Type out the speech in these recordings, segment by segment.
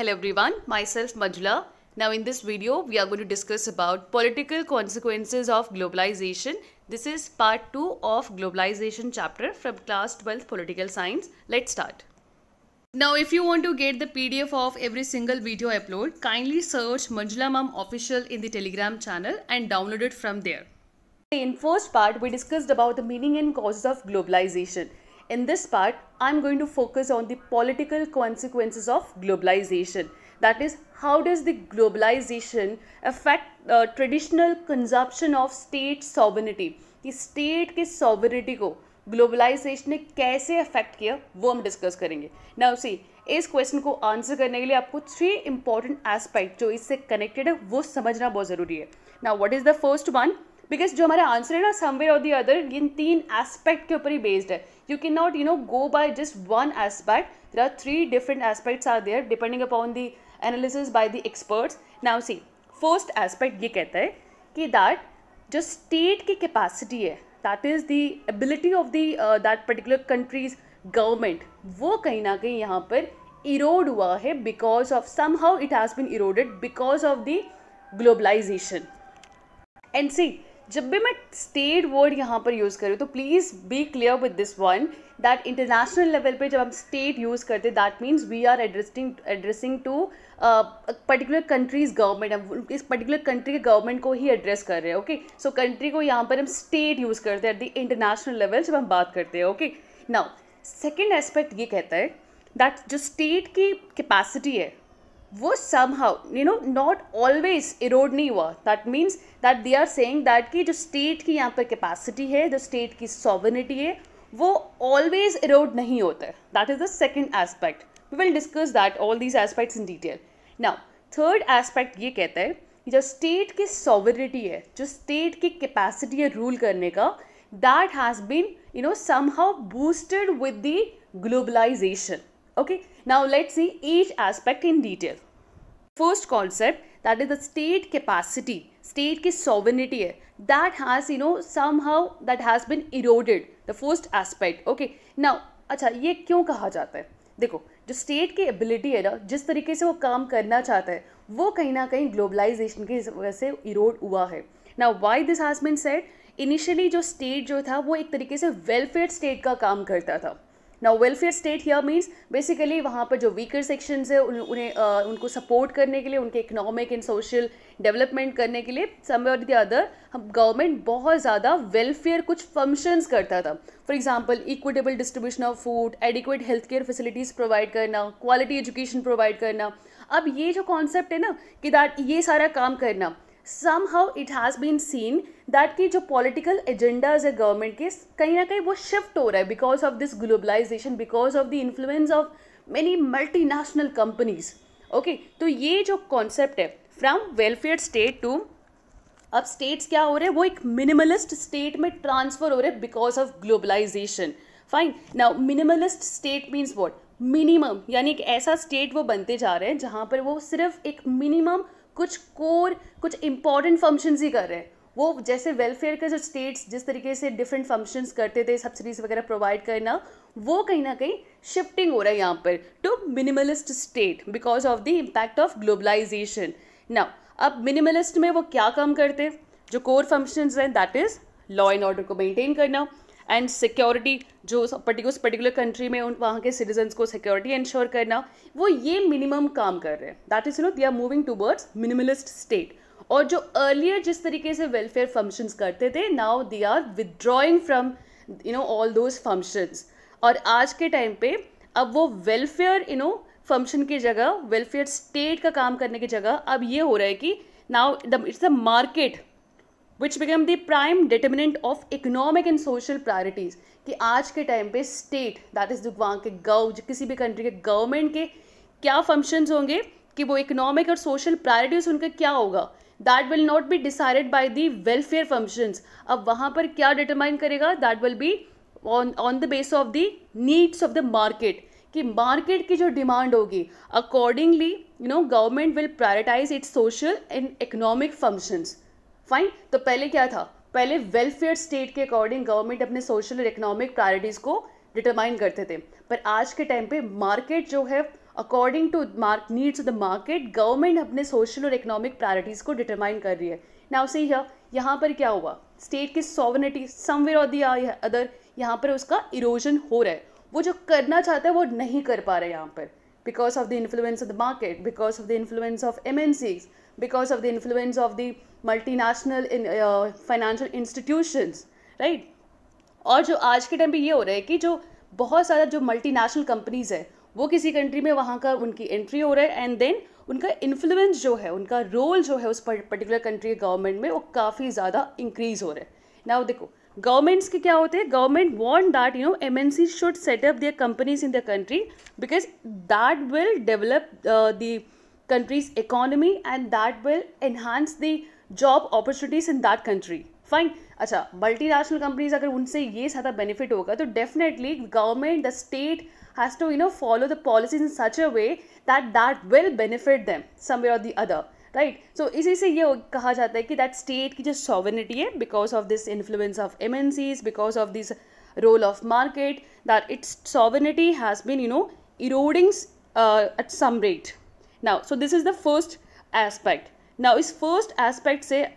Hello everyone, myself Majla. Now in this video, we are going to discuss about political consequences of globalization. This is part 2 of globalization chapter from class 12 political science. Let's start. Now if you want to get the PDF of every single video upload, kindly search Manjula Mam official in the telegram channel and download it from there. In first part, we discussed about the meaning and causes of globalization. In this part, I'm going to focus on the political consequences of globalization. That is, how does the globalization affect uh, traditional consumption of state sovereignty? the state ki sovereignty ko globalisation ने कैसे affect किया वो हम discuss करेंगे now see इस question को answer करने के लिए आपको थ्री इंपॉर्टेंट एस्पेक्ट जो इससे कनेक्टेड है वो समझना बहुत ज़रूरी है now what is the first one because जो हमारा आंसर है ना समवेयर और दी अदर इन तीन एस्पेक्ट के ऊपर ही बेस्ड है you can not you know go by just one aspect there are three different aspects are there depending upon the analysis by the experts now see first aspect ये कहता है कि that जो state की capacity है that is the ability of the that particular countries government वो कहीं ना कहीं यहाँ पर इरोड हुआ है because of somehow it has been eroded because of the globalisation and see जब भी मैं स्टेट वर्ड यहाँ पर यूज़ करूँ तो please be clear with this one that international level पे जब हम स्टेट यूज़ करते that means we are addressing addressing to particular countries government हम इस पर्टिकुलर कंट्री के गवर्नमेंट को ही एड्रेस कर रहे हैं ओके सो कंट्री को यहाँ पर हम स्टेट यूज़ करते हैं एट द इंटरनेशनल लेवल जब हम बात करते हैं ओके नाउ सेकेंड एस्पेक्ट ये कहता है दैट जो स्टेट की कैपेसिटी है वो somehow you know not always erode नहीं हुआ that means that they are saying that कि जो स्टेट की यहाँ पर कैपेसिटी है जो स्टेट की सॉवर्निटी है वो ऑलवेज इरोड नहीं होता है that is the second aspect we will discuss that all these aspects in detail now third aspect ये कहता है कि जो स्टेट की सॉवरिटी है जो स्टेट की कैपेसिटी है रूल करने का that has been you know somehow boosted with the globalisation Okay, now let's see each aspect in detail. First concept that is the state capacity, state ki sovereignty hai. That has you know somehow that has been eroded. The first aspect. Okay, now अच्छा ये क्यों कहा जाता है देखो जो state की ability है ना जिस तरीके से वो काम करना चाहता है वो कहीं ना कहीं ग्लोबलाइजेशन की वजह से इरोड हुआ है ना why this has been set initially जो स्टेट जो था वो एक तरीके से वेलफेयर स्टेट का काम करता था ना welfare state here means basically वहाँ पर जो वीकर सेक्शंस है उन, उन्हें उनको सपोर्ट करने के लिए उनके इकनॉमिक एंड सोशल डेवलपमेंट करने के लिए समवेयर द अदर हम गवर्नमेंट बहुत ज़्यादा वेलफेयर कुछ फंक्शंस करता था for example equitable distribution of food adequate health care facilities provide करना क्वालिटी एजुकेशन प्रोवाइड करना अब ये जो कॉन्सेप्ट है ना कि दैट ये सारा काम करना somehow it has been seen that की जो पॉलिटिकल एजेंडाज है गवर्नमेंट के कहीं ना कहीं वो शिफ्ट हो रहा है because of this globalization because of the influence of many multinational companies okay तो ये जो कॉन्सेप्ट है फ्राम वेलफेयर स्टेट टू अब स्टेट्स क्या हो रहे हैं वो एक मिनिमलिस्ट स्टेट में ट्रांसफर हो रहे हैं because of globalization fine now minimalist state means what minimum यानी एक ऐसा स्टेट वो बनते जा रहे हैं जहाँ पर वो सिर्फ एक मिनिमम कुछ कोर कुछ इंपॉर्टेंट फंक्शंस ही कर रहे हैं वो जैसे वेलफेयर के जो स्टेट्स जिस तरीके से डिफरेंट फंक्शंस करते थे सब्सिडीज वगैरह प्रोवाइड करना वो कहीं ना कहीं शिफ्टिंग हो रहा है यहाँ पर to minimalist state because of the impact of globalization ना अब मिनिमलिस्ट में वो क्या काम करते जो कोर फंक्शंस हैं that is law and order को मेंटेन करना एंड सिक्योरिटी जो पर्टिकुलर पर्टिकुलर कंट्री में उन वहाँ के सिटीजन्स को सिक्योरिटी इंश्योर करना वो ये मिनिमम काम कर रहे हैं that is you know they are moving towards minimalist state और जो अर्लियर जिस तरीके से वेलफेयर फंक्शंस करते थे now they are withdrawing from you know all those functions और आज के टाइम पे अब वो वेलफेयर यू नो फंक्शन की जगह वेलफेयर स्टेट का काम करने की जगह अब ये हो रहा है कि now it's the market which become the prime determinant of economic and social priorities कि आज के टाइम पे स्टेट दैट इज़ वहाँ के गव किसी भी कंट्री के गवर्नमेंट के क्या फंक्शंस होंगे कि वो इकोनॉमिक और सोशल प्रायोरिटीज़ उनका क्या होगा that will not be decided by the welfare functions अब वहाँ पर क्या डिटरमाइन करेगा that will be on on the base of the needs of the market कि मार्केट की जो डिमांड होगी accordingly you know government will prioritize its social and economic functions fine तो पहले क्या था पहले वेलफेयर स्टेट के अकॉर्डिंग गवर्नमेंट अपने सोशल और इकोनॉमिक प्रायोरिटीज़ को डिटरमाइन करते थे पर आज के टाइम पे मार्केट जो है according to mark needs the market government अपने सोशल और इकोनॉमिक प्रायोरिटीज़ को डिटरमाइन कर रही है ना उसे यह यहाँ पर क्या हुआ स्टेट की sovereignty somewhere of the other यहाँ पर उसका इरोजन हो रहा है वो जो करना चाहता है वो नहीं कर पा रहे यहाँ पर because of the influence of the market because of the influence of M because of the influence of the multinational financial institutions right और जो आज के टाइम पे ये हो रहा है कि जो बहुत सारा जो मल्टीनेशनल कंपनीज है वो किसी कंट्री में वहाँ का उनकी एंट्री हो रहा है एंड देन उनका इन्फ्लुएंस जो है उनका रोल जो है उस पर्टिकुलर कंट्री गवर्नमेंट में वो काफ़ी ज़्यादा इंक्रीज हो रहा है ना देखो गवर्नमेंट्स के क्या होते हैं government want that you know M N C should set up their companies in the country because that will develop the country's economy and that will enhance the job opportunities in that country fine अच्छा multinational companies अगर उनसे ये ज़्यादा benefit होगा तो definitely government the state has to you know follow the policies in such a way that that will benefit them somewhere और the other right so इसी से ये कहा जाता है कि दैट स्टेट की जो सॉवर्निटी है because of this influence of M N Cs because of this role of market that its sovereignty has been you know erodings at some rate now so this is the first aspect now is first aspect say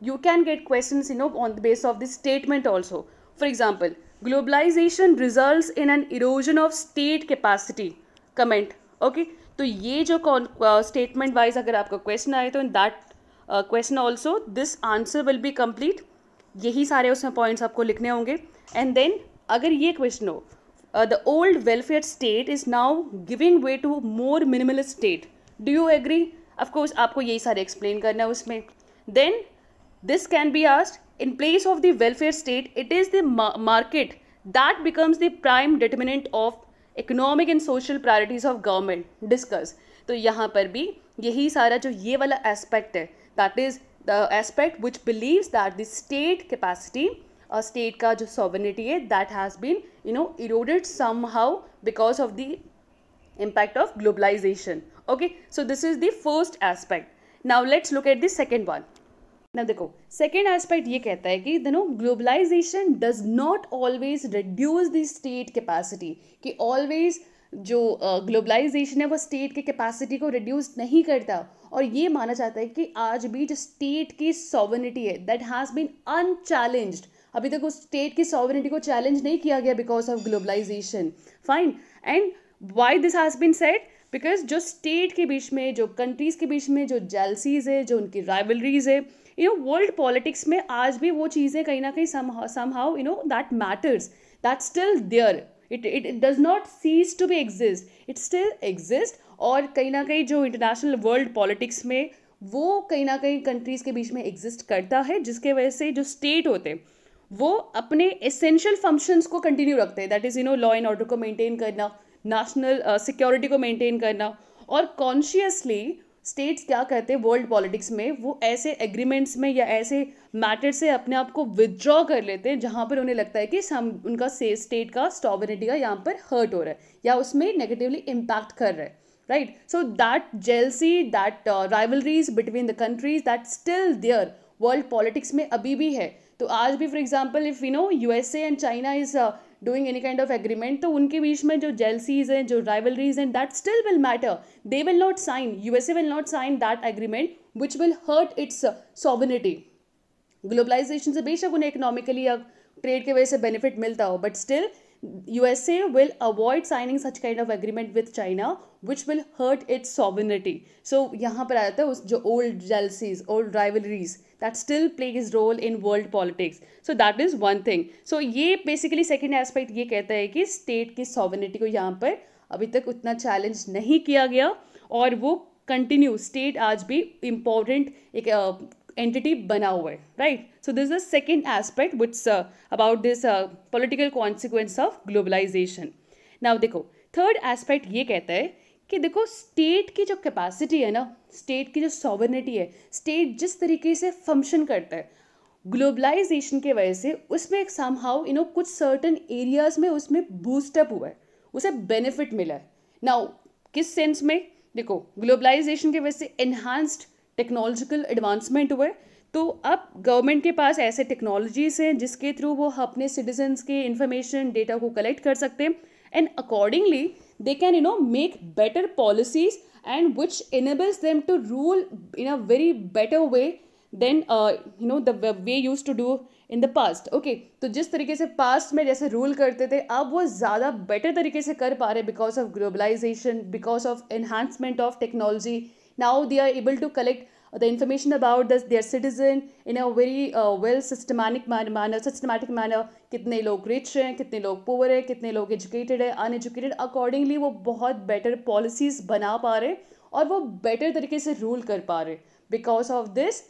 you can get questions you know on the base of this statement also for example globalization results in an erosion of state capacity comment okay so ye jo statement wise agar aapka question aaye to in that uh, question also this answer will be complete yahi sare usme points aapko likhne honge and then agar ye question ho uh, the old welfare state is now giving way to more minimalist state do you agree of course आपको यही सारे explain करना है उसमें then this can be ousted in place of the welfare state it is the market that becomes the prime determinant of economic and social priorities of government discuss तो यहाँ पर भी यही सारा जो ये वाला एस्पेक्ट है that is the aspect which believes that the state capacity और स्टेट का जो सॉवर्निटी है that has been you know eroded somehow because of the impact of globalization okay so this is the first aspect now let's look at the second one now देखो second aspect ये कहता है कि देखो globalization does not always reduce the state capacity कि always जो globalization uh, है वो स्टेट के कैपेसिटी को रिड्यूस नहीं करता और ये माना जाता है कि आज भी जो स्टेट की सॉवनिटी है दैट हैज़ बीन अनचैलेंज्ड अभी तक उस स्टेट की सॉवनिटी को चैलेंज नहीं किया गया because of globalization fine and why this has been set because जो स्टेट के बीच में जो कंट्रीज़ के बीच में जो जेलसीज है जो उनकी राइवलरीज है यू नो वर्ल्ड पॉलिटिक्स में आज भी वो चीज़ें कहीं ना कहीं somehow you know that matters that still there it it does not cease to be exist it still exist और कहीं ना कहीं जो इंटरनेशनल वर्ल्ड पॉलिटिक्स में वो कहीं ना कहीं कंट्रीज़ के बीच में एग्जिस्ट करता है जिसके वजह से जो स्टेट होते हैं वो अपने एसेंशियल फंक्शंस को कंटिन्यू रखते हैं that is you know law and order को मेंटेन करना नेशनल सिक्योरिटी uh, को मेंटेन करना और कॉन्शियसली स्टेट्स क्या करते हैं वर्ल्ड पॉलिटिक्स में वो ऐसे एग्रीमेंट्स में या ऐसे मैटर से अपने आप को विदड्रॉ कर लेते हैं जहाँ पर उन्हें लगता है कि सम उनका स्टेट का स्टॉबिनिटी का यहाँ पर हर्ट हो रहा है या उसमें नेगेटिवली इम्पैक्ट कर रहा है right so that jealousy that rivalries between the countries that still there world politics में अभी भी है तो आज भी for example if you know S and China is doing any kind of agreement तो उनके बीच में जो जेलसीज हैं जो राइवलरीज हैं that still will matter they will not sign U S A will not sign that agreement which will hurt its sovereignty globalization से बेशक उन्हें इकोनॉमिकली या ट्रेड के वजह से बेनिफिट मिलता हो but still USA will avoid signing such kind of agreement with China which will hurt its sovereignty. So यहाँ पर आ जाता है उस जो old jealousies, old rivalries that still play plays role in world politics. So that is one thing. So ये basically second aspect ये कहता है कि state की sovereignty को यहाँ पर अभी तक उतना challenge नहीं किया गया और वो continue state आज भी important एक एंटिटी बना हुआ है right so this the second aspect wits about this political consequence of globalization now देखो थर्ड एस्पेक्ट ये कहता है कि देखो स्टेट की जो कैपेसिटी है ना स्टेट की जो सॉवर्निटी है स्टेट जिस तरीके से फंक्शन करता है ग्लोबलाइजेशन के वजह से उसमें एक हाउ यू नो कुछ सर्टन एरियाज में उसमें बूस्टअप हुआ है उसे बेनिफिट मिला है नाउ किस सेंस में देखो ग्लोबलाइजेशन की वजह से एनहांस्ड टेक्नोलॉजिकल एडवांसमेंट हुए तो अब गवर्नमेंट के पास ऐसे टेक्नोलॉजीज़ हैं जिसके थ्रू वो अपने सिटीजन्स के इंफॉर्मेशन डेटा को कलेक्ट कर सकते हैं and accordingly they can you know make better policies and which enables them to rule in a very better way than you know the way use to do in the past okay तो जिस तरीके से past में जैसे rule करते थे अब वो ज़्यादा बेटर तरीके से कर पा रहे because of globalization because of enhancement of technology now they are able to collect the information about this, their citizen in a very uh, well systematic manner, manner systematic manner कितने लोग rich हैं कितने लोग poor हैं कितने लोग educated हैं uneducated accordingly वो बहुत बेटर पॉलिसीज़ बना पा रहे और वो बेटर तरीके से रूल कर पा रहे because of this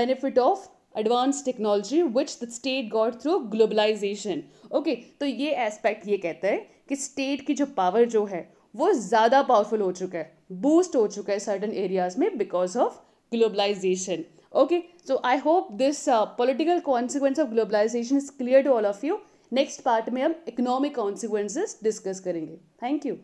benefit of advance technology which the state got through globalization okay तो ये एस्पेक्ट ये कहता है कि स्टेट की जो पावर जो है वो ज़्यादा पावरफुल हो चुका है बूस्ट हो चुका है सर्टन एरियाज़ में because of globalization okay so I hope this political consequence of globalization is clear to all of you next part में हम इकोनॉमिक कॉन्सिक्वेंसेस डिस्कस करेंगे थैंक यू